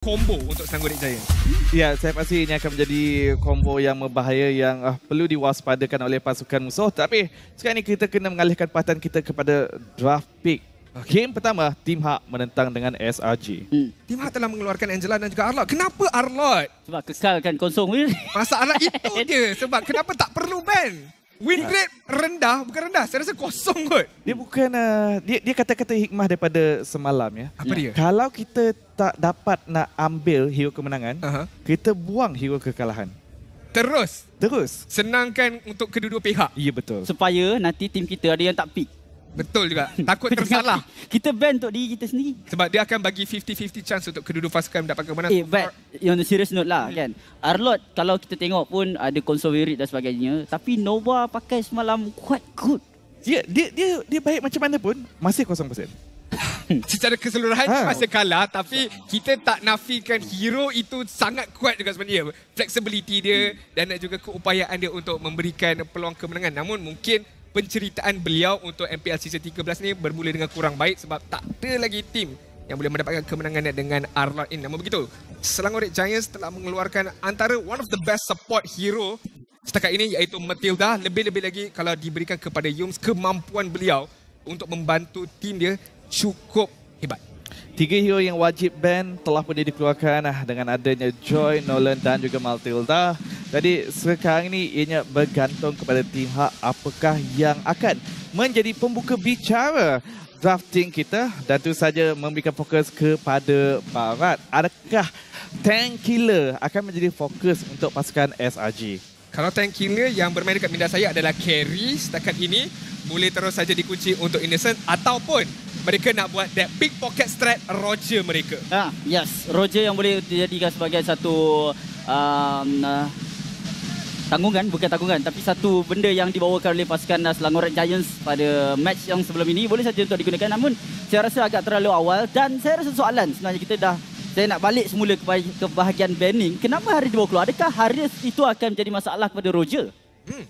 combo untuk Sanggodek Jaya. Ya, saya pasti ini akan menjadi combo yang berbahaya yang uh, perlu diwaspadakan oleh pasukan musuh. Tapi sekarang ini kita kena mengalihkan perhatian kita kepada draft pick. Game pertama, Tim Hak menentang dengan SRG. Tim Hak telah mengeluarkan Angela dan juga Arlott. Kenapa Arlott? Sebab kekalkan konsol. Eh? Masalah itu dia. Sebab kenapa tak perlu ban? Win rate rendah, bukan rendah. Saya rasa kosong kot. Dia bukan uh, dia dia kata-kata hikmah daripada semalam ya. Apa dia? Kalau kita tak dapat nak ambil hero kemenangan, uh-huh. kita buang hero kekalahan. Terus. Terus. Senangkan untuk kedua-dua pihak. Ya betul. Supaya nanti tim kita ada yang tak pick. Betul juga. Takut tersalah. kita ban untuk diri kita sendiri. Sebab dia akan bagi 50-50 chance untuk kedudukan dua mendapat mendapatkan kemenangan. Eh, but on the serious note lah kan. Arlott kalau kita tengok pun ada konsol wirid dan sebagainya. Tapi Nova pakai semalam quite good. Dia dia, dia dia baik macam mana pun masih kosong persen. Secara keseluruhan ha. masih kalah tapi kita tak nafikan hero itu sangat kuat juga sebenarnya. Flexibility dia dan juga keupayaan dia untuk memberikan peluang kemenangan. Namun mungkin penceritaan beliau untuk MPL season 13 ni bermula dengan kurang baik sebab tak ada lagi tim yang boleh mendapatkan kemenangan dengan Arlot In. Namun begitu, Selangor Red Giants telah mengeluarkan antara one of the best support hero setakat ini iaitu Matilda. Lebih-lebih lagi kalau diberikan kepada Yums kemampuan beliau untuk membantu tim dia cukup Tiga hero yang wajib ban telah pun dikeluarkan ah, dengan adanya Joy, Nolan dan juga Maltilda. Jadi sekarang ini ianya bergantung kepada tim hak apakah yang akan menjadi pembuka bicara drafting kita dan tu saja memberikan fokus kepada Barat. Adakah Tank Killer akan menjadi fokus untuk pasukan SRG? Kalau Tank Killer yang bermain dekat minda saya adalah Carry setakat ini boleh terus saja dikunci untuk Innocent ataupun mereka nak buat that big pocket strat Roger mereka. Ah, yes, Roger yang boleh dijadikan sebagai satu um, uh, tanggungan, bukan tanggungan tapi satu benda yang dibawakan oleh pasukan uh, Selangor Red Giants pada match yang sebelum ini boleh saja untuk digunakan namun saya rasa agak terlalu awal dan saya rasa soalan sebenarnya kita dah saya nak balik semula ke, ke bahagian banning. Kenapa hari keluar? Adakah hari itu akan menjadi masalah kepada Roger? Hmm.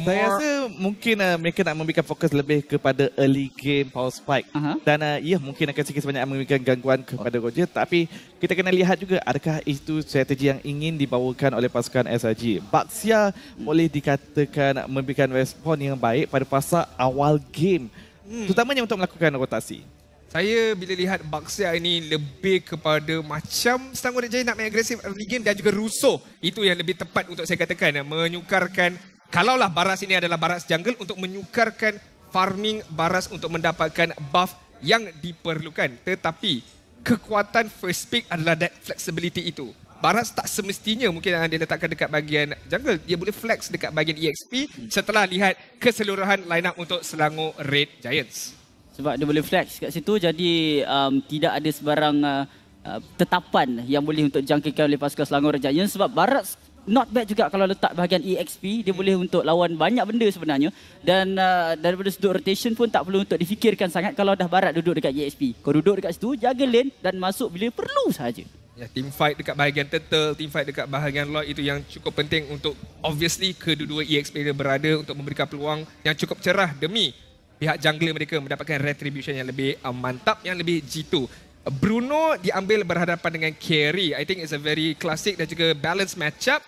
Saya rasa mungkin uh, mereka nak memberikan fokus lebih kepada early game power spike uh-huh. dan uh, ya mungkin akan sikit sebanyak memberikan gangguan kepada oh. Roger tapi kita kena lihat juga adakah itu strategi yang ingin dibawakan oleh pasukan SRG. Baxia hmm. boleh dikatakan memberikan respon yang baik pada fasa awal game hmm. terutamanya untuk melakukan rotasi. Saya bila lihat Baxia ini lebih kepada macam Stangor Jaya nak main agresif early game dan juga rusuh. Itu yang lebih tepat untuk saya katakan. Uh, menyukarkan kalaulah baras ini adalah baras jungle untuk menyukarkan farming baras untuk mendapatkan buff yang diperlukan. Tetapi kekuatan first pick adalah that flexibility itu. Baras tak semestinya mungkin dia letakkan dekat bahagian jungle. Dia boleh flex dekat bahagian EXP setelah lihat keseluruhan line untuk Selangor Red Giants. Sebab dia boleh flex kat situ jadi um, tidak ada sebarang uh, uh tetapan yang boleh untuk jangkakan oleh pasukan Selangor Red Giants sebab Baras not bad juga kalau letak bahagian EXP dia hmm. boleh untuk lawan banyak benda sebenarnya dan uh, daripada sudut rotation pun tak perlu untuk difikirkan sangat kalau dah barat duduk dekat EXP kau duduk dekat situ jaga lane dan masuk bila perlu saja ya team fight dekat bahagian turtle team fight dekat bahagian lord itu yang cukup penting untuk obviously kedua-dua EXP dia berada untuk memberikan peluang yang cukup cerah demi pihak jungler mereka mendapatkan retribution yang lebih uh, mantap yang lebih jitu Bruno diambil berhadapan dengan Kerry. I think it's a very classic dan juga balanced matchup.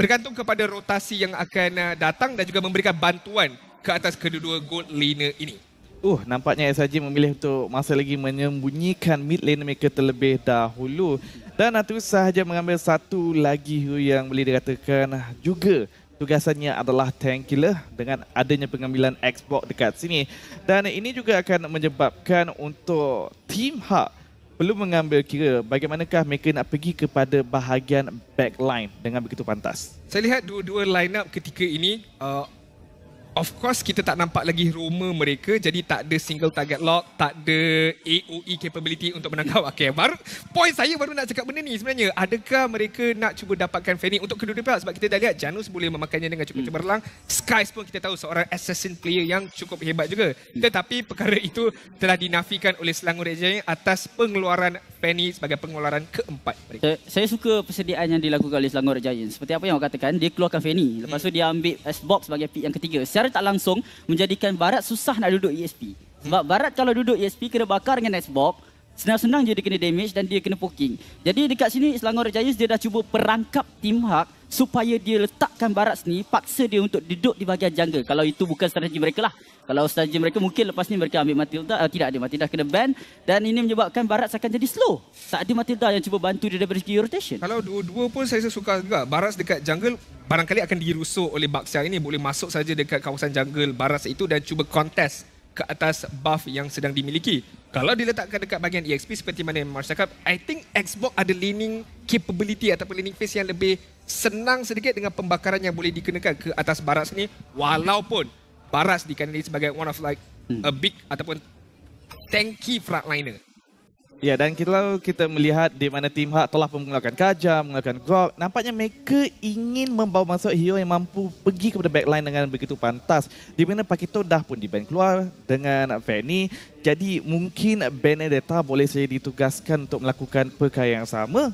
Bergantung kepada rotasi yang akan uh, datang dan juga memberikan bantuan ke atas kedua-dua gold laner ini. Uh, nampaknya SRG memilih untuk masih lagi menyembunyikan mid lane mereka terlebih dahulu. Dan itu sahaja mengambil satu lagi yang boleh dikatakan juga tugasannya adalah tank killer dengan adanya pengambilan Xbox dekat sini. Dan ini juga akan menyebabkan untuk team hub perlu mengambil kira bagaimanakah mereka nak pergi kepada bahagian backline dengan begitu pantas. Saya lihat dua-dua lineup ketika ini uh, of course kita tak nampak lagi Roma mereka jadi tak ada single target lock tak ada AOE capability untuk menangkap okey baru point saya baru nak cakap benda ni sebenarnya adakah mereka nak cuba dapatkan Fanny untuk kedua-dua pihak sebab kita dah lihat Janus boleh memakannya dengan cukup hmm. cemerlang Skies pun kita tahu seorang assassin player yang cukup hebat juga hmm. tetapi perkara itu telah dinafikan oleh Selangor Jaya atas pengeluaran Fanny sebagai pengeluaran keempat mereka. Saya, saya suka persediaan yang dilakukan oleh Selangor Giants. Seperti apa yang awak katakan, dia keluarkan Fanny. Lepas hmm. tu dia ambil S-Box sebagai pick yang ketiga. Secara tak langsung, menjadikan Barat susah nak duduk ESP. Sebab hmm. Barat kalau duduk ESP, kena bakar dengan S-Box. Senang-senang je dia kena damage dan dia kena poking. Jadi dekat sini Selangor Giants dia dah cuba perangkap Tim Huck supaya dia letakkan Barats ni paksa dia untuk duduk di bahagian jungle kalau itu bukan strategi mereka lah kalau strategi mereka mungkin lepas ni mereka ambil Matilda uh, tidak ada Matilda kena ban dan ini menyebabkan Barats akan jadi slow tak ada Matilda yang cuba bantu dia daripada segi rotation kalau dua-dua pun saya suka juga Barats dekat jungle barangkali akan dirusuk oleh Baxia ini boleh masuk saja dekat kawasan jungle Barats itu dan cuba kontes ke atas buff yang sedang dimiliki. Kalau diletakkan dekat bahagian EXP seperti mana yang Marsh cakap, I think Xbox ada leaning capability ataupun leaning face yang lebih senang sedikit dengan pembakaran yang boleh dikenakan ke atas Baras sini walaupun Baras dikenali sebagai one of like hmm. a big ataupun tanky frontliner. Ya dan kita kita melihat di mana tim Hak telah menggunakan kajam, menggunakan grog. Nampaknya mereka ingin membawa masuk hero yang mampu pergi kepada backline dengan begitu pantas. Di mana Pakito dah pun diban keluar dengan Fanny. Jadi mungkin Benedetta boleh saja ditugaskan untuk melakukan perkara yang sama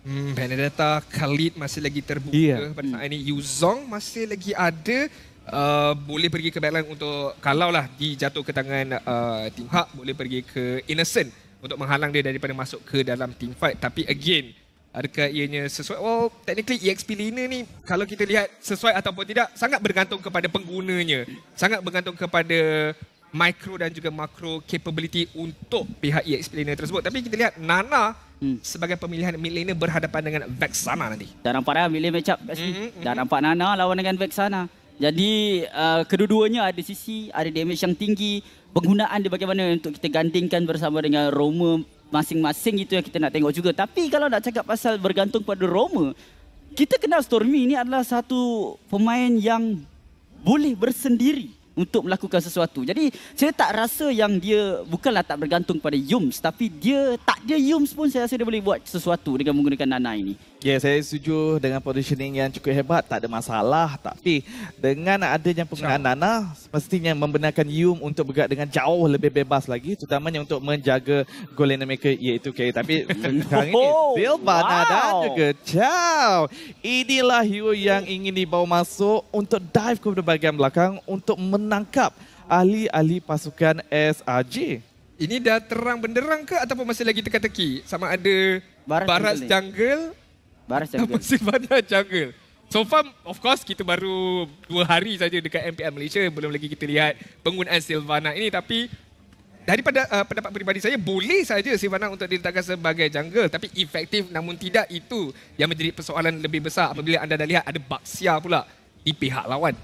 Hmm, Benedetta, Khalid masih lagi terbuka yeah. pada saat ini. Yuzong masih lagi ada. Uh, boleh pergi ke backline untuk kalau lah dijatuh ke tangan uh, Team Hak, boleh pergi ke Innocent untuk menghalang dia daripada masuk ke dalam team fight. Tapi again, adakah ianya sesuai? Well, technically EXP laner ni kalau kita lihat sesuai ataupun tidak, sangat bergantung kepada penggunanya. Sangat bergantung kepada micro dan juga macro capability untuk pihak EXP laner tersebut. Tapi kita lihat Nana hmm. sebagai pemilihan Milena berhadapan dengan Vexana nanti. Dah nampak dah Milena match up kat sini. Mm-hmm. Dah hmm. nampak Nana lawan dengan Vexana. Jadi uh, kedua-duanya ada sisi, ada damage yang tinggi. Penggunaan dia bagaimana untuk kita gantingkan bersama dengan Roma masing-masing itu yang kita nak tengok juga. Tapi kalau nak cakap pasal bergantung pada Roma, kita kenal Stormy ini adalah satu pemain yang boleh bersendirian untuk melakukan sesuatu. Jadi saya tak rasa yang dia bukanlah tak bergantung pada Yums tapi dia tak dia Yums pun saya rasa dia boleh buat sesuatu dengan menggunakan Nana ini. Ya, yeah, saya setuju dengan positioning yang cukup hebat, tak ada masalah. Tapi dengan adanya penggunaan Nana, mestinya membenarkan Yum untuk bergerak dengan jauh lebih bebas lagi. Terutamanya untuk menjaga goal ke iaitu Kerry. Tapi sekarang ini, oh, Silva, wow. juga. jauh. Inilah Yu yang ingin dibawa masuk untuk dive ke bahagian belakang untuk menangkap ahli-ahli pasukan SRG. Ini dah terang benderang ke ataupun masih lagi teka-teki? Sama ada Barat Jungle, jungle Baras jungle. Masih banyak jungle. So far, of course, kita baru dua hari saja dekat MPL Malaysia. Belum lagi kita lihat penggunaan Silvana ini. Tapi daripada uh, pendapat peribadi saya, boleh saja Silvana untuk diletakkan sebagai jungle. Tapi efektif namun tidak itu yang menjadi persoalan lebih besar apabila anda dah lihat ada Baksia pula di pihak lawan.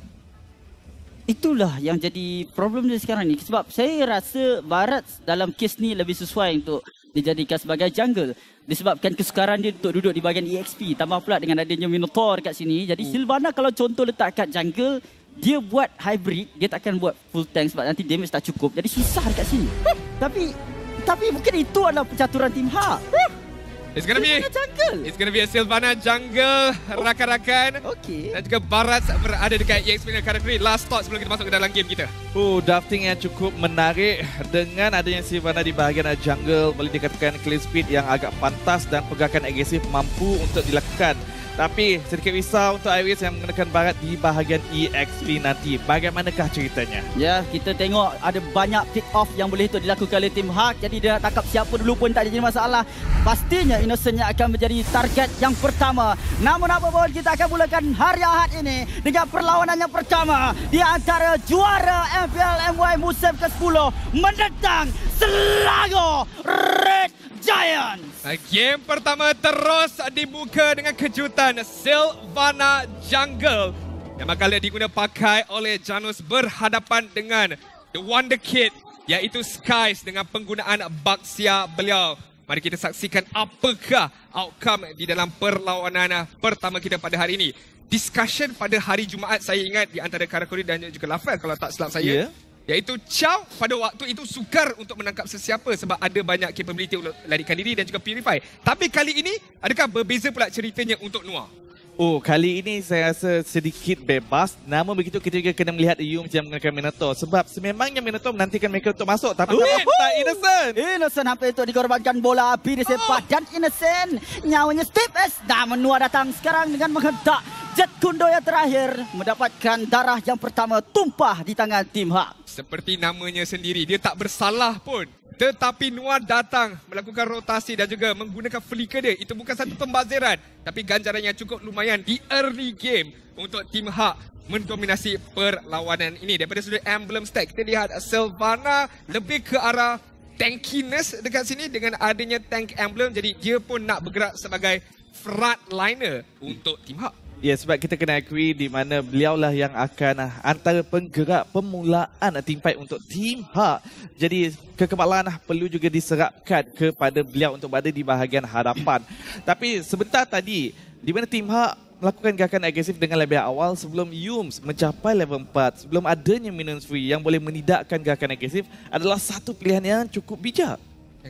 Itulah yang jadi problem dia sekarang ni. Sebab saya rasa Barat dalam kes ni lebih sesuai untuk dijadikan sebagai jungle disebabkan kesukaran dia untuk duduk di bahagian EXP tambah pula dengan adanya Minotaur kat sini jadi hmm. Silvana kalau contoh letak kat jungle dia buat hybrid dia takkan buat full tank sebab nanti damage tak cukup jadi susah dekat sini tapi tapi mungkin itu adalah pencaturan tim Ha. It's gonna Silvana be jungle. It's gonna be a Silvana jungle oh. rakan-rakan. Okay. Dan juga Barat berada dekat EX Premier Category. Last thought sebelum kita masuk ke dalam game kita. Oh, drafting yang cukup menarik dengan adanya Silvana di bahagian jungle boleh dikatakan clean speed yang agak pantas dan pergerakan agresif mampu untuk dilakukan tapi sedikit risau untuk Iris yang mengenakan barat di bahagian EXP nanti. Bagaimanakah ceritanya? Ya, kita tengok ada banyak kick off yang boleh itu dilakukan oleh tim Hak. Jadi dia tangkap siapa dulu pun tak jadi masalah. Pastinya Innocent yang akan menjadi target yang pertama. Namun apa pun kita akan mulakan hari Ahad ini dengan perlawanan yang pertama di antara juara MPL MY musim ke-10 mendatang Selangor Red Giants. Eh, game pertama terus dibuka dengan kejutan Silvana Jungle yang bakal diguna pakai oleh Janus berhadapan dengan The Wonder Kid iaitu Skies dengan penggunaan Baxia beliau. Mari kita saksikan apakah outcome di dalam perlawanan pertama kita pada hari ini. Discussion pada hari Jumaat saya ingat di antara Karakuri dan juga Lafel kalau tak silap saya. Yeah. Iaitu Chow pada waktu itu sukar untuk menangkap sesiapa sebab ada banyak capability untuk larikan diri dan juga purify. Tapi kali ini, adakah berbeza pula ceritanya untuk Noah? Oh, kali ini saya rasa sedikit bebas. Namun begitu kita juga kena melihat Yu macam menggunakan Minotaur. Sebab sememangnya Minotaur menantikan mereka untuk masuk. Tapi tak Innocent. Innocent hampir untuk dikorbankan bola api di sepak. Oh. Dan Innocent nyawanya Steve stipes. Namun menua datang sekarang dengan menghentak. Jet Kundo yang terakhir mendapatkan darah yang pertama tumpah di tangan tim Hak. Seperti namanya sendiri, dia tak bersalah pun. Tetapi Nuan datang melakukan rotasi dan juga menggunakan flicker dia. Itu bukan satu pembaziran. Tapi ganjarannya cukup lumayan di early game untuk tim Hak mendominasi perlawanan ini. Daripada sudut emblem stack, kita lihat Sylvana lebih ke arah tankiness dekat sini dengan adanya tank emblem. Jadi dia pun nak bergerak sebagai frontliner untuk tim Hak. Ya sebab kita kena akui di mana beliau lah yang akan ah, antara penggerak pemulaan ah, team fight untuk team Park. Jadi kekebalan perlu juga diserapkan kepada beliau untuk berada di bahagian hadapan. Tapi sebentar tadi di mana team Park melakukan gerakan agresif dengan lebih awal sebelum Yums mencapai level 4 sebelum adanya minions free yang boleh menidakkan gerakan agresif adalah satu pilihan yang cukup bijak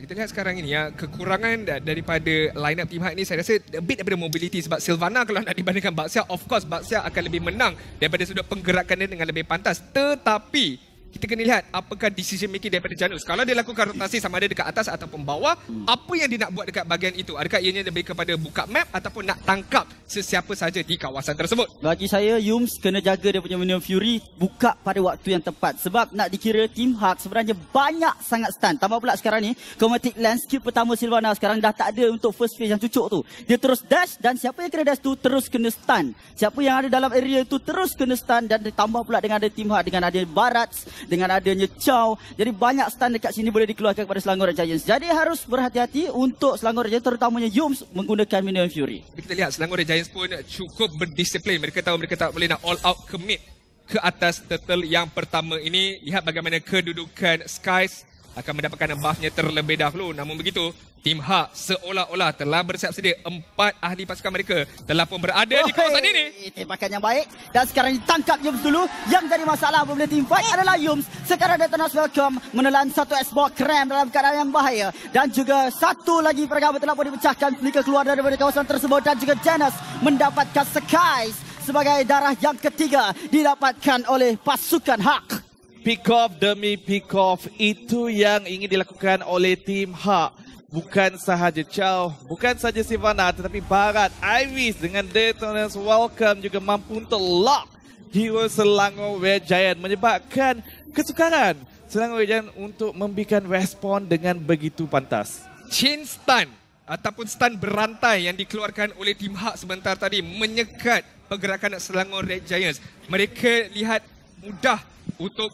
kita lihat sekarang ini ya kekurangan daripada line up Timhat ini saya rasa a bit daripada mobility sebab Silvana kalau nak dibandingkan Baxia of course Baxia akan lebih menang daripada sudut penggerakannya dengan lebih pantas tetapi kita kena lihat apakah decision making daripada Janus. Kalau dia lakukan rotasi sama ada dekat atas ataupun bawah, hmm. apa yang dia nak buat dekat bahagian itu? Adakah ianya lebih kepada buka map ataupun nak tangkap sesiapa saja di kawasan tersebut? Bagi saya, Yums kena jaga dia punya Minion Fury buka pada waktu yang tepat. Sebab nak dikira Team Hulk sebenarnya banyak sangat stun. Tambah pula sekarang ni, Chromatic Lens skill pertama Silvana sekarang dah tak ada untuk first phase yang cucuk tu. Dia terus dash dan siapa yang kena dash tu terus kena stun. Siapa yang ada dalam area itu terus kena stun dan ditambah pula dengan ada Team Hulk dengan ada Barats dengan adanya caw. Jadi banyak stand dekat sini boleh dikeluarkan kepada Selangor Giants. Jadi harus berhati-hati untuk Selangor Giants terutamanya Yums menggunakan Minion Fury. Kita lihat Selangor Giants pun cukup berdisiplin. Mereka tahu mereka tak boleh nak all out commit ke atas turtle yang pertama ini. Lihat bagaimana kedudukan Skies akan mendapatkan buffnya terlebih dahulu. Namun begitu, tim Hak seolah-olah telah bersiap sedia. Empat ahli pasukan mereka telah pun berada oh, di kawasan hey. ini. Tembakan yang baik. Dan sekarang ditangkap Yums dulu. Yang jadi masalah apabila tim fight adalah Yums. Sekarang Detonas Welcome menelan satu S-Bot krem dalam keadaan yang bahaya. Dan juga satu lagi pergabat telah pun dipecahkan. Mereka keluar daripada kawasan tersebut. Dan juga Janus mendapatkan Skies sebagai darah yang ketiga didapatkan oleh pasukan Hak pick off demi pick off itu yang ingin dilakukan oleh tim H. Bukan sahaja Chow, bukan sahaja Sivana tetapi Barat, Iris dengan Detonus Welcome juga mampu untuk lock hero Selangor Red Giant menyebabkan kesukaran Selangor Red Giant untuk memberikan respon dengan begitu pantas. Chain stun ataupun stun berantai yang dikeluarkan oleh tim Hak sebentar tadi menyekat pergerakan Selangor Red Giants. Mereka lihat mudah untuk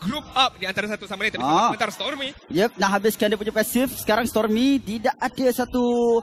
group up di antara satu sama lain. Tapi ah. sebentar Stormy. Yep, nak habiskan dia punya pasif. Sekarang Stormy tidak ada satu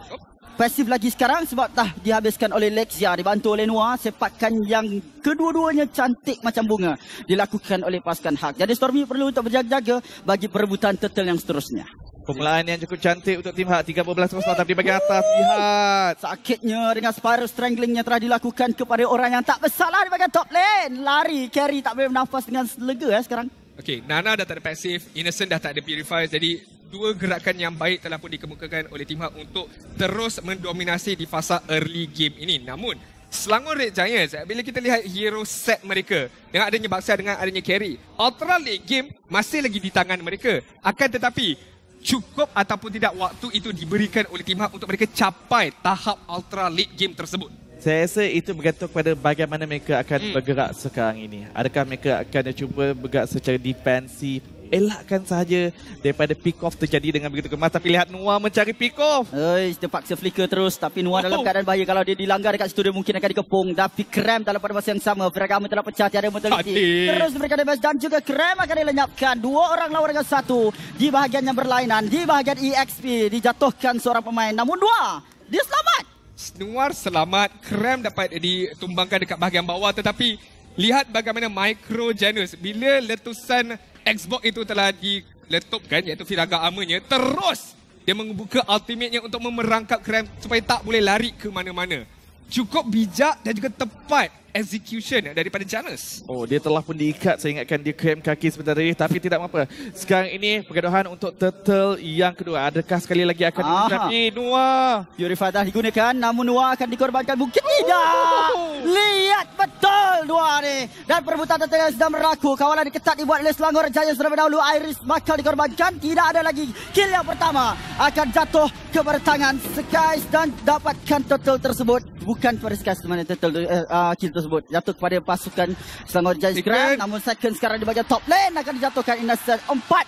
pasif lagi sekarang sebab dah dihabiskan oleh Lexia. Dibantu oleh Noah. sepakkan yang kedua-duanya cantik macam bunga. Dilakukan oleh pasukan Hak. Jadi Stormy perlu untuk berjaga-jaga bagi perebutan turtle yang seterusnya. Pemulaan yang cukup cantik untuk tim Hak 13-0 tapi bagi atas lihat sakitnya dengan spiral strangling telah dilakukan kepada orang yang tak bersalah di bahagian top lane lari carry tak boleh bernafas dengan lega eh sekarang Okay, Nana dah tak ada passive, Innocent dah tak ada purifies. Jadi dua gerakan yang baik telah pun dikemukakan oleh Team Hub untuk terus mendominasi di fasa early game ini. Namun, Selangor Red Giants, eh, bila kita lihat hero set mereka dengan adanya Baksa dengan adanya carry, ultra late game masih lagi di tangan mereka. Akan tetapi, cukup ataupun tidak waktu itu diberikan oleh Team Hub untuk mereka capai tahap ultra late game tersebut. Saya rasa itu bergantung kepada bagaimana mereka akan hmm. bergerak sekarang ini. Adakah mereka akan cuba bergerak secara defensif? Elakkan saja daripada pick-off terjadi dengan begitu kemas. Tapi lihat Noah mencari pick-off. Terpaksa flicker terus. Tapi Noah dalam oh. keadaan bahaya. Kalau dia dilanggar dekat situ, dia mungkin akan dikepung. Tapi krem dalam pada masa yang sama. Peragama telah pecah. Tiada mentaliti. Terus diberikan damage. Dan juga krem akan dilenyapkan. Dua orang lawan dengan satu. Di bahagian yang berlainan. Di bahagian EXP. Dijatuhkan seorang pemain. Namun Noah, dia selamat. Senuar selamat krem dapat ditumbangkan dekat bahagian bawah tetapi lihat bagaimana Micro Janus bila letusan Xbox itu telah diletupkan iaitu filaga amanya terus dia membuka ultimate-nya untuk memerangkap krem supaya tak boleh lari ke mana-mana. Cukup bijak dan juga tepat Execution ya, daripada Janus. Oh, dia telah pun diikat. Saya ingatkan dia krem kaki sebentar tadi. Tapi tidak apa Sekarang ini pergaduhan untuk Turtle yang kedua. Adakah sekali lagi akan digunakan? Noah. Yuri Fatah digunakan. Namun Noah akan dikorbankan. Mungkin tidak. Oh. Lihat betul Noah ni. Dan perebutan Turtle yang sedang meraku. Kawalan diketat dibuat oleh Selangor Jaya terlebih dahulu. Iris Makal dikorbankan. Tidak ada lagi. Kill yang pertama akan jatuh ke bertangan Skies dan dapatkan Turtle tersebut. Bukan pada Skies. Mana Turtle uh, kill tersebut tersebut jatuh kepada pasukan Selangor Giants Grand namun second sekarang di bahagian top lane akan dijatuhkan Innocent empat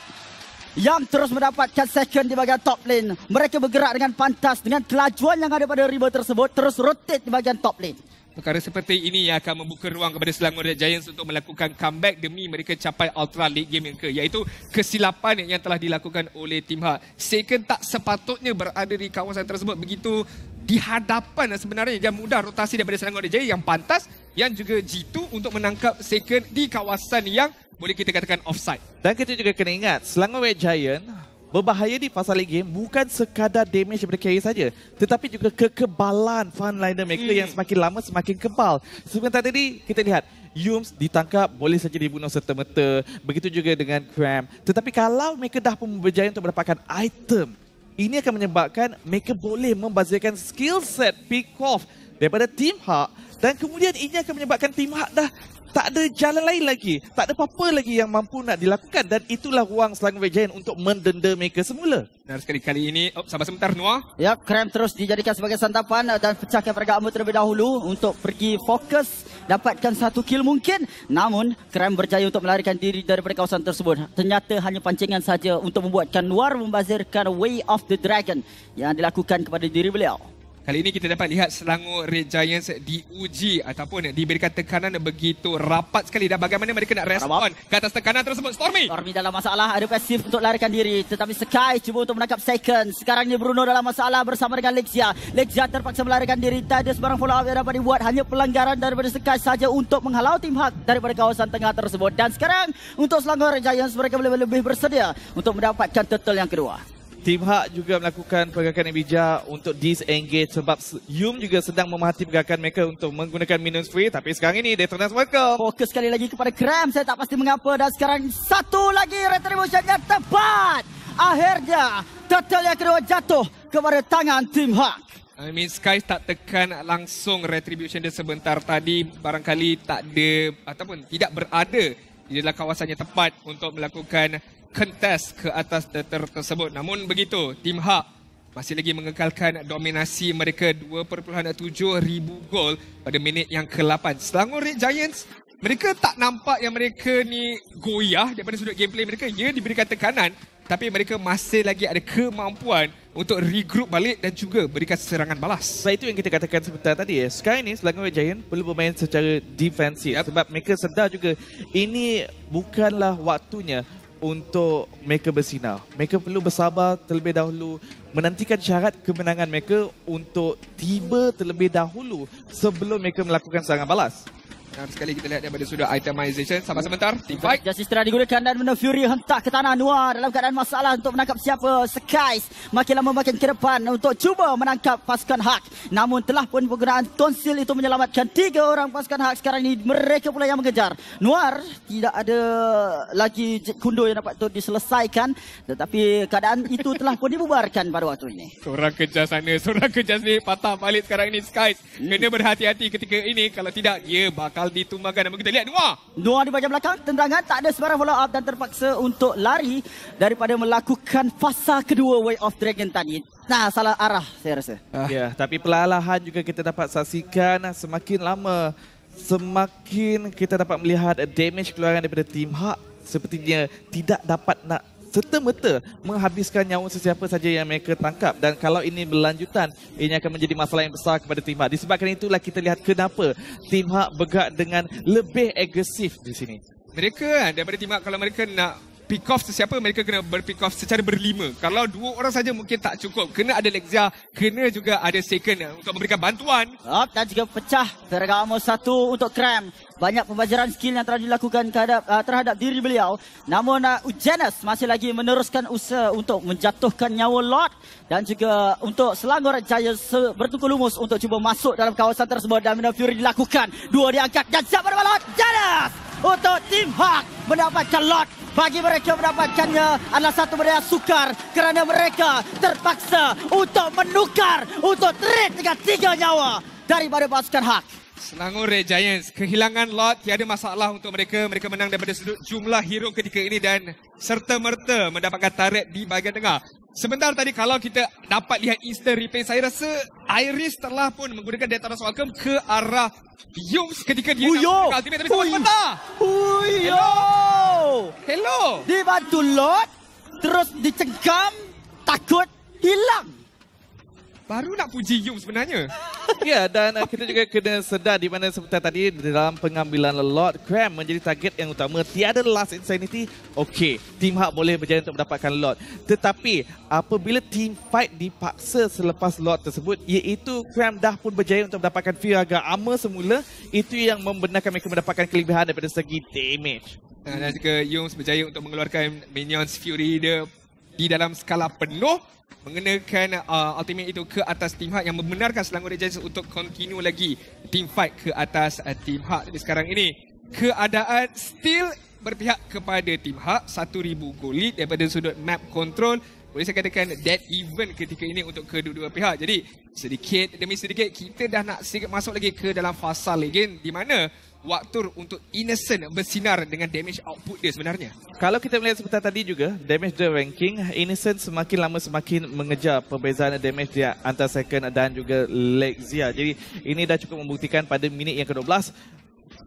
yang terus mendapatkan second di bahagian top lane mereka bergerak dengan pantas dengan kelajuan yang ada pada river tersebut terus rotate di bahagian top lane perkara seperti ini yang akan membuka ruang kepada Selangor Giants untuk melakukan comeback demi mereka capai ultra league game yang ke iaitu kesilapan yang telah dilakukan oleh tim Ha second tak sepatutnya berada di kawasan tersebut begitu dihadapan. sebenarnya dia mudah rotasi daripada Selangor Giants yang pantas yang juga jitu untuk menangkap second di kawasan yang boleh kita katakan offside. Dan kita juga kena ingat, Selangor Red Giant berbahaya di pasal league game bukan sekadar damage daripada carry saja, tetapi juga kekebalan frontliner mereka hmm. yang semakin lama semakin kebal. Sebentar tadi, kita lihat. Yums ditangkap boleh saja dibunuh serta-merta. Begitu juga dengan Kram. Tetapi kalau mereka dah pun berjaya untuk mendapatkan item, ini akan menyebabkan mereka boleh membazirkan skill set pick off daripada Team Hawk dan kemudian ini akan menyebabkan timah dah tak ada jalan lain lagi. Tak ada apa-apa lagi yang mampu nak dilakukan. Dan itulah ruang Selangor Vejayan untuk mendenda mereka semula. Dan sekali kali ini, oh, sabar sebentar Noah. Ya, Kram terus dijadikan sebagai santapan dan pecahkan peragamu terlebih dahulu untuk pergi fokus dapatkan satu kill mungkin. Namun, Kram berjaya untuk melarikan diri daripada kawasan tersebut. Ternyata hanya pancingan saja untuk membuatkan Noah membazirkan Way of the Dragon yang dilakukan kepada diri beliau. Kali ini kita dapat lihat Selangor Red Giants diuji ataupun diberikan tekanan begitu rapat sekali dan bagaimana mereka nak respon ke atas tekanan tersebut Stormy. Stormy dalam masalah ada pasif untuk larikan diri tetapi Sky cuba untuk menangkap second. Sekarang ni Bruno dalam masalah bersama dengan Lexia. Lexia terpaksa melarikan diri tak ada sebarang follow up yang dapat dibuat hanya pelanggaran daripada Sky saja untuk menghalau tim Hak daripada kawasan tengah tersebut dan sekarang untuk Selangor Red Giants mereka boleh lebih bersedia untuk mendapatkan turtle yang kedua. Tim Hak juga melakukan pergerakan yang bijak untuk disengage sebab Yum juga sedang memahati pergerakan mereka untuk menggunakan minus free tapi sekarang ini dia terkena mereka. Fokus sekali lagi kepada Kram, saya tak pasti mengapa dan sekarang satu lagi retribution yang tepat. Akhirnya, turtle yang kedua jatuh kepada tangan Tim Hak. I mean, Sky tak tekan langsung retribution dia sebentar tadi barangkali tak ada ataupun tidak berada di dalam kawasan yang tepat untuk melakukan kentas ke atas tetar tersebut. Namun begitu, tim Hak masih lagi mengekalkan dominasi mereka 2.7 ribu gol pada minit yang ke-8. Selangor Red Giants, mereka tak nampak yang mereka ni goyah daripada sudut gameplay mereka. Ia diberikan tekanan. Tapi mereka masih lagi ada kemampuan untuk regroup balik dan juga berikan serangan balas. Sebab itu yang kita katakan sebentar tadi. Ya. Sky ni Selangor Giant perlu bermain secara defensif. Yep. Sebab mereka sedar juga ini bukanlah waktunya untuk mereka bersinar. Mereka perlu bersabar terlebih dahulu menantikan syarat kemenangan mereka untuk tiba terlebih dahulu sebelum mereka melakukan serangan balas. Dan sekali kita lihat daripada sudut itemization sama sebentar team fight Justice telah digunakan dan benda Fury hentak ke tanah luar dalam keadaan masalah untuk menangkap siapa Skies makin lama makin ke depan untuk cuba menangkap pasukan Hak namun telah pun penggunaan tonsil itu menyelamatkan tiga orang pasukan Hak sekarang ini mereka pula yang mengejar Noir tidak ada lagi kundo yang dapat tu diselesaikan tetapi keadaan itu telah pun dibubarkan pada waktu ini seorang kejar sana seorang kejar sini patah balik sekarang ini Skies hmm. kena berhati-hati ketika ini kalau tidak dia bakal Al ditumbangkan namun kita lihat dua, dua di bahagian belakang tendangan tak ada sebarang follow up dan terpaksa untuk lari daripada melakukan fasa kedua Way of Dragon tadi. Nah, salah arah saya rasa. Ah. Ya, tapi perlahan-lahan juga kita dapat saksikan ah, semakin lama semakin kita dapat melihat damage keluaran daripada tim Hak sepertinya tidak dapat nak serta-merta menghabiskan nyawa sesiapa saja yang mereka tangkap dan kalau ini berlanjutan ini akan menjadi masalah yang besar kepada tim Hak. Disebabkan itulah kita lihat kenapa tim Hak bergerak dengan lebih agresif di sini. Mereka kan daripada tim Hak kalau mereka nak pick off sesiapa mereka kena berpick off secara berlima. Kalau dua orang saja mungkin tak cukup. Kena ada Lexia, kena juga ada Second eh, untuk memberikan bantuan. Oh, dan juga pecah Teragamo satu untuk Kram banyak pembelajaran skill yang telah dilakukan terhadap, uh, terhadap diri beliau. Namun uh, ah, Janus masih lagi meneruskan usaha untuk menjatuhkan nyawa Lord dan juga untuk Selangor Jaya bertukul lumus untuk cuba masuk dalam kawasan tersebut. Dan Fury dilakukan. Dua diangkat dan siap pada Lord Janus untuk tim hak mendapatkan Lord. Bagi mereka mendapatkannya adalah satu benda sukar kerana mereka terpaksa untuk menukar, untuk trade dengan tiga nyawa daripada pasukan hak. Selangor Red Giants kehilangan lot tiada masalah untuk mereka mereka menang daripada sudut jumlah hero ketika ini dan serta merta mendapatkan taret di bahagian tengah. Sebentar tadi kalau kita dapat lihat instant replay saya rasa Iris telah pun menggunakan data Rasul Alkem ke arah Yums ketika dia Uyo. nak ultimate tapi sempat sebentar. Hello. Hello. Dibantu lot terus dicegam takut hilang baru nak puji you sebenarnya. Ya dan uh, kita juga kena sedar di mana sebentar tadi dalam pengambilan lot Cram menjadi target yang utama. Tiada last insanity. Okey, team Hak boleh berjaya untuk mendapatkan lot. Tetapi apabila team fight dipaksa selepas lot tersebut iaitu Cram dah pun berjaya untuk mendapatkan Viraga armor semula, itu yang membenarkan mereka mendapatkan kelebihan daripada segi damage. Dan juga Yums berjaya untuk mengeluarkan Minions Fury dia di dalam skala penuh mengenakan uh, ultimate itu ke atas Team Heart yang membenarkan Selangor Regents untuk continue lagi team fight ke atas uh, Team Heart Jadi sekarang ini keadaan still berpihak kepada Team Heart 1000 golit daripada sudut map control boleh saya katakan dead even ketika ini untuk kedua-dua pihak. Jadi sedikit demi sedikit kita dah nak sedikit masuk lagi ke dalam fasa legend di mana waktu untuk innocent bersinar dengan damage output dia sebenarnya. Kalau kita melihat sebentar tadi juga, damage the ranking, innocent semakin lama semakin mengejar perbezaan damage dia antara second dan juga Lexia. Jadi ini dah cukup membuktikan pada minit yang ke-12,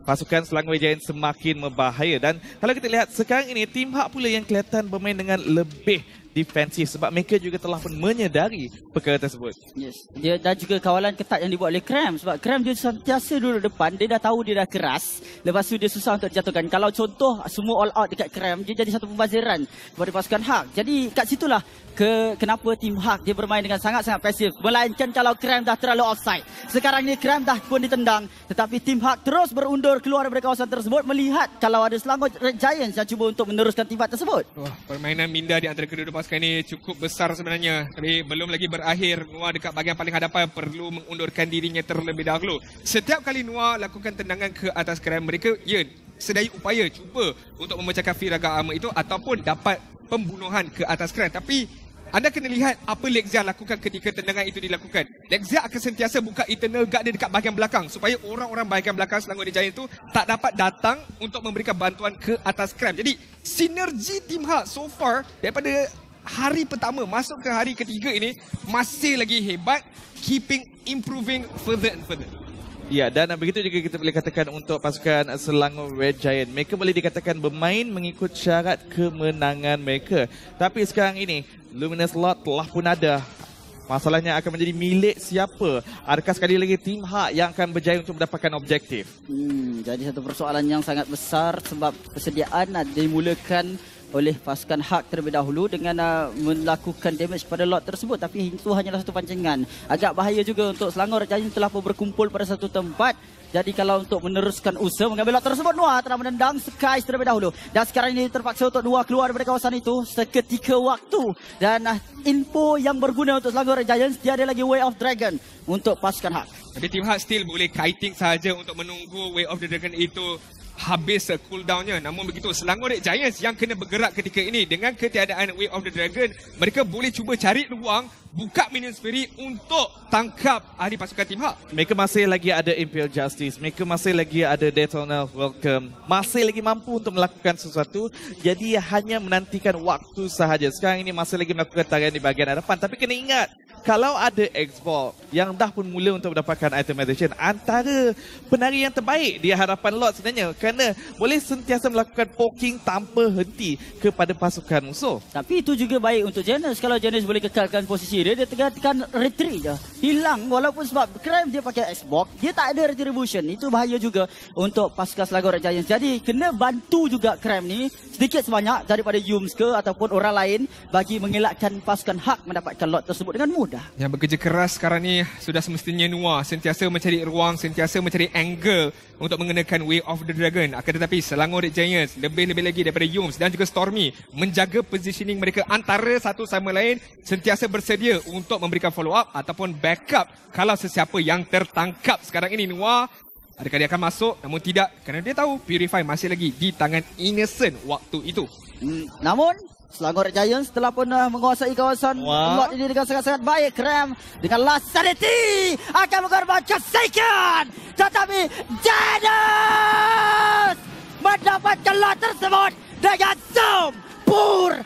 pasukan Selangor Giant semakin membahaya. Dan kalau kita lihat sekarang ini, tim hak pula yang kelihatan bermain dengan lebih defensif sebab mereka juga telah pun menyedari perkara tersebut. Yes. Dia dan juga kawalan ketat yang dibuat oleh Kram sebab Kram dia sentiasa duduk depan, dia dah tahu dia dah keras. Lepas tu dia susah untuk jatuhkan. Kalau contoh semua all out dekat Kram, dia jadi satu pembaziran kepada pasukan Hak. Jadi kat situlah ke kenapa tim Hak dia bermain dengan sangat-sangat pasif. Melainkan kalau Kram dah terlalu offside. Sekarang ni Kram dah pun ditendang tetapi tim Hak terus berundur keluar dari kawasan tersebut melihat kalau ada Selangor Red Giants yang cuba untuk meneruskan tempat tersebut. Wah, permainan minda di antara kedua-dua pasukan ini cukup besar sebenarnya tapi belum lagi berakhir Noah dekat bahagian paling hadapan perlu mengundurkan dirinya terlebih dahulu setiap kali Noah lakukan tendangan ke atas keran mereka ya sedaya upaya cuba untuk memecahkan firaga armor itu ataupun dapat pembunuhan ke atas keran tapi anda kena lihat apa Lexia lakukan ketika tendangan itu dilakukan. Lexia akan sentiasa buka internal guard dia dekat bahagian belakang supaya orang-orang bahagian belakang Selangor Dejaya itu tak dapat datang untuk memberikan bantuan ke atas kram. Jadi, sinergi tim Hulk so far daripada hari pertama masuk ke hari ketiga ini masih lagi hebat keeping improving further and further. Ya dan begitu juga kita boleh katakan untuk pasukan Selangor Red Giant. Mereka boleh dikatakan bermain mengikut syarat kemenangan mereka. Tapi sekarang ini Luminous Lot telah pun ada. Masalahnya akan menjadi milik siapa? Adakah sekali lagi tim H yang akan berjaya untuk mendapatkan objektif? Hmm, jadi satu persoalan yang sangat besar sebab persediaan dimulakan oleh pasukan Hak terlebih dahulu dengan uh, melakukan damage pada lot tersebut tapi itu hanyalah satu pancingan agak bahaya juga untuk Selangor Jaya telah berkumpul pada satu tempat jadi kalau untuk meneruskan usaha mengambil lot tersebut Noah telah menendang Sky terlebih dahulu dan sekarang ini terpaksa untuk Noah keluar daripada kawasan itu seketika waktu dan uh, info yang berguna untuk Selangor Giants tiada lagi Way of Dragon untuk pasukan Hak. Tapi tim Hak still boleh kiting saja untuk menunggu Way of the Dragon itu habis cool downnya. Namun begitu, Selangor Red Giants yang kena bergerak ketika ini dengan ketiadaan Way of the Dragon, mereka boleh cuba cari ruang, buka Minion Spirit untuk tangkap ahli pasukan Team Hub. Mereka masih lagi ada Imperial Justice, mereka masih lagi ada Detonal Welcome, masih lagi mampu untuk melakukan sesuatu, jadi hanya menantikan waktu sahaja. Sekarang ini masih lagi melakukan tarian di bahagian hadapan, tapi kena ingat, kalau ada Xbox yang dah pun mula untuk mendapatkan itemization antara penari yang terbaik di harapan lot sebenarnya kerana boleh sentiasa melakukan poking tanpa henti kepada pasukan musuh. Tapi itu juga baik untuk Janus. Kalau Janus boleh kekalkan posisi dia, dia tekan retreat je. Hilang walaupun sebab crime dia pakai Xbox, dia tak ada retribution. Itu bahaya juga untuk pasukan Selangor Red Giants. Jadi kena bantu juga crime ni sedikit sebanyak daripada Yums ke ataupun orang lain bagi mengelakkan pasukan hak mendapatkan lot tersebut dengan mudah mudah. Yang bekerja keras sekarang ni sudah semestinya Noah sentiasa mencari ruang, sentiasa mencari angle untuk mengenakan Way of the Dragon. Akan tetapi Selangor Red Giants lebih-lebih lagi daripada Yums dan juga Stormy menjaga positioning mereka antara satu sama lain sentiasa bersedia untuk memberikan follow up ataupun backup kalau sesiapa yang tertangkap sekarang ini Noah Adakah dia akan masuk? Namun tidak kerana dia tahu Purify masih lagi di tangan Innocent waktu itu. Hmm, namun Selangor Giants telah pun eh, menguasai kawasan wow. lot ini dengan sangat-sangat baik. Kram dengan last sanity akan mengorban just Tetapi Janus mendapatkan lot tersebut dengan sempurna.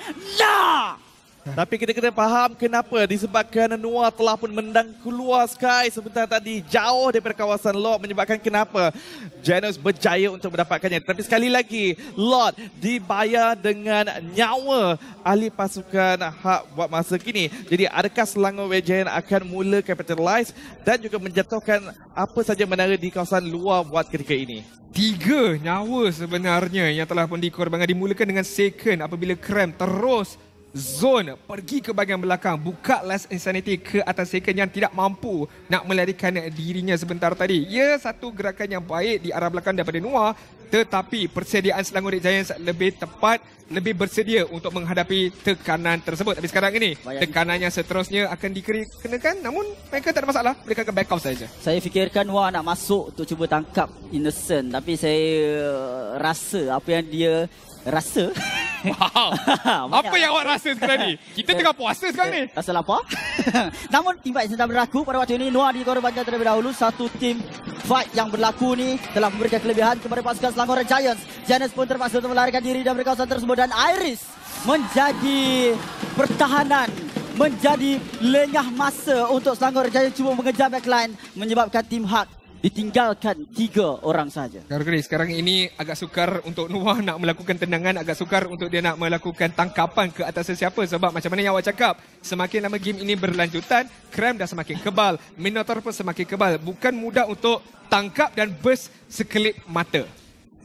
Tapi kita kena faham kenapa disebabkan Noah telah pun mendang keluar Sky sebentar tadi jauh daripada kawasan Lord menyebabkan kenapa Janus berjaya untuk mendapatkannya. Tapi sekali lagi Lord dibayar dengan nyawa ahli pasukan hak buat masa kini. Jadi adakah Selangor Wejen akan mula capitalize dan juga menjatuhkan apa saja menara di kawasan luar buat ketika ini? Tiga nyawa sebenarnya yang telah pun dikorbankan dimulakan dengan second apabila kram terus zone pergi ke bahagian belakang buka last insanity ke atas second yang tidak mampu nak melarikan dirinya sebentar tadi ya satu gerakan yang baik di arah belakang daripada Noah tetapi persediaan Selangor Red Giants lebih tepat lebih bersedia untuk menghadapi tekanan tersebut tapi sekarang ini tekanannya seterusnya akan dikenakan namun mereka tak ada masalah mereka ke back off saja saya fikirkan Noah nak masuk untuk cuba tangkap Innocent tapi saya rasa apa yang dia rasa. Wow. Apa yang awak rasa sekarang ni? Kita tengah puasa sekarang ni. Rasa lapar. Namun timbat sedang berlaku pada waktu ini. Noah di Kuala terlebih dahulu. Satu tim fight yang berlaku ni telah memberikan kelebihan kepada pasukan Selangor Giants. Janus pun terpaksa untuk melarikan diri dan berkawasan tersebut. Dan Iris menjadi pertahanan menjadi lengah masa untuk Selangor Jaya cuba mengejar backline menyebabkan tim Hart ditinggalkan tiga orang saja. Gregory, sekarang ini agak sukar untuk Nuah nak melakukan tendangan, agak sukar untuk dia nak melakukan tangkapan ke atas sesiapa sebab macam mana yang awak cakap, semakin lama game ini berlanjutan, krem dah semakin kebal, Minotaur pun semakin kebal. Bukan mudah untuk tangkap dan burst sekelip mata.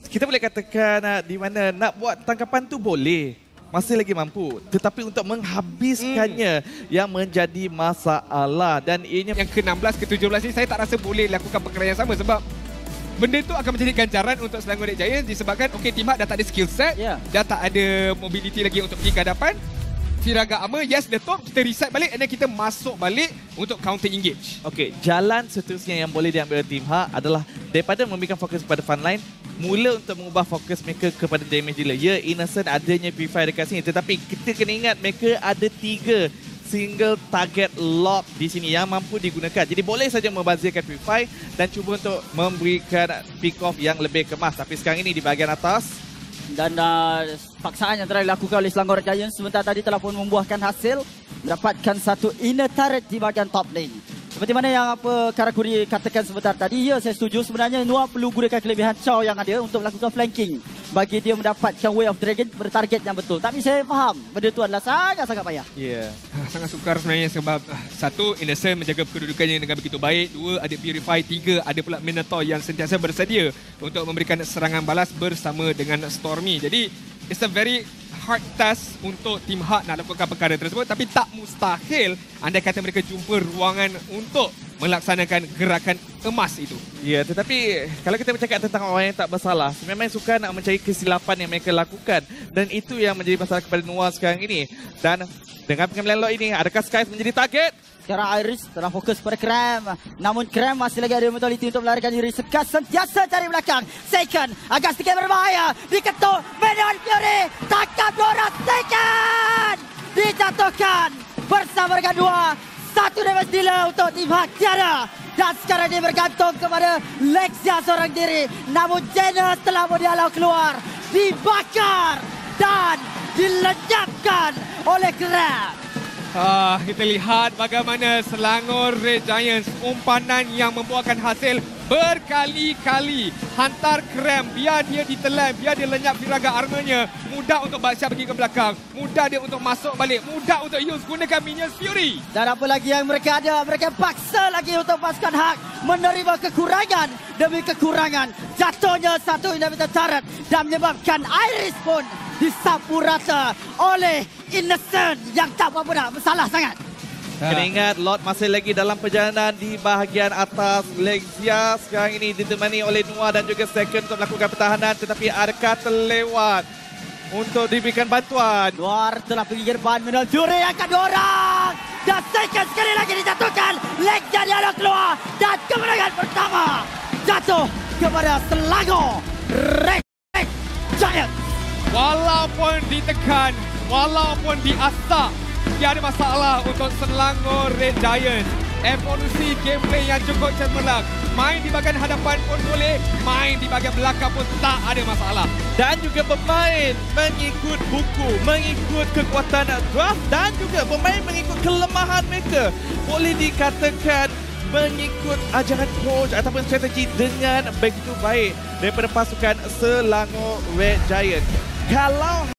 Kita boleh katakan ah, di mana nak buat tangkapan tu boleh masih lagi mampu tetapi untuk menghabiskannya hmm. yang menjadi masalah dan ianya yang ke-16 ke-17 ini saya tak rasa boleh lakukan perkara yang sama sebab benda itu akan menjadi ganjaran untuk Selangor Red Giant disebabkan okey Timah dah tak ada skill set yeah. dah tak ada mobility lagi untuk pergi ke hadapan Tiraga Armor. Yes, letup. Kita reset balik and then kita masuk balik untuk counter engage. Okay, jalan seterusnya yang boleh diambil tim Team H adalah daripada memberikan fokus kepada frontline, mula untuk mengubah fokus mereka kepada damage dealer. Ya, Innocent adanya P5 dekat sini. Tetapi kita kena ingat mereka ada tiga single target lock di sini yang mampu digunakan. Jadi boleh saja membazirkan P5 dan cuba untuk memberikan pick off yang lebih kemas. Tapi sekarang ini di bahagian atas, dan uh, paksaan yang telah dilakukan oleh Selangor Giants sebentar tadi telah pun membuahkan hasil mendapatkan satu inner turret di bahagian top lane. Seperti mana yang apa Karakuri katakan sebentar tadi, ya saya setuju sebenarnya Noah perlu gunakan kelebihan Chow yang ada untuk melakukan flanking bagi dia mendapatkan Way of Dragon bertarget yang betul. Tapi saya faham, benda itu adalah sangat-sangat payah. Ya, yeah. sangat sukar sebenarnya sebab ah, satu, Innocent menjaga kedudukannya dengan begitu baik. Dua, ada Purify. Tiga, ada pula Minotaur yang sentiasa bersedia untuk memberikan serangan balas bersama dengan Stormy. Jadi, it's a very hard test untuk tim Hart nak lakukan perkara tersebut tapi tak mustahil anda kata mereka jumpa ruangan untuk melaksanakan gerakan emas itu. Ya, tetapi kalau kita bercakap tentang orang yang tak bersalah, memang suka nak mencari kesilapan yang mereka lakukan dan itu yang menjadi masalah kepada Noah sekarang ini. Dan dengan pengambilan lot ini, adakah Skies menjadi target? Sekarang Iris telah fokus pada Krem. Namun Krem masih lagi ada mentaliti untuk melarikan diri. Sekas sentiasa dari belakang. Second agak sedikit berbahaya. Diketuk. Minion Fury. Takap Dora. Second. Dijatuhkan. Bersama dengan dua. Satu damage dealer untuk tim Hak Tiada. Dan sekarang dia bergantung kepada Lexia seorang diri. Namun Janus telah pun dialau keluar. Dibakar. Dan dilenyapkan oleh Krem. Ah, kita lihat bagaimana Selangor Red Giants umpanan yang membuahkan hasil berkali-kali hantar krem biar dia ditelan biar dia lenyap di raga armanya mudah untuk Baksha pergi ke belakang mudah dia untuk masuk balik mudah untuk Yus gunakan Minions Fury dan apa lagi yang mereka ada mereka paksa lagi untuk pasukan hak menerima kekurangan demi kekurangan jatuhnya satu indah minta dan menyebabkan Iris pun disapu rata oleh Innocent yang tak buat benda. Bersalah sangat. Kena ah. ingat, Lord masih lagi dalam perjalanan di bahagian atas Legzia. Sekarang ini ditemani oleh Noah dan juga Second untuk melakukan pertahanan. Tetapi Arka terlewat untuk diberikan bantuan? Luar telah pergi ke depan. Menurut juri angkat dua orang. Dan Second sekali lagi dijatuhkan. Legzia dialog keluar. Dan kemenangan pertama jatuh kepada Selangor. Rek. Walaupun ditekan, walaupun diasak, tiada masalah untuk Selangor Red Giant. Evolusi gameplay yang cukup cemerlang. Main di bahagian hadapan pun boleh, main di bahagian belakang pun tak ada masalah. Dan juga pemain mengikut buku, mengikut kekuatan draft dan juga pemain mengikut kelemahan mereka. Boleh dikatakan mengikut ajaran coach ataupun strategi dengan begitu baik daripada pasukan Selangor Red Giant. Hello.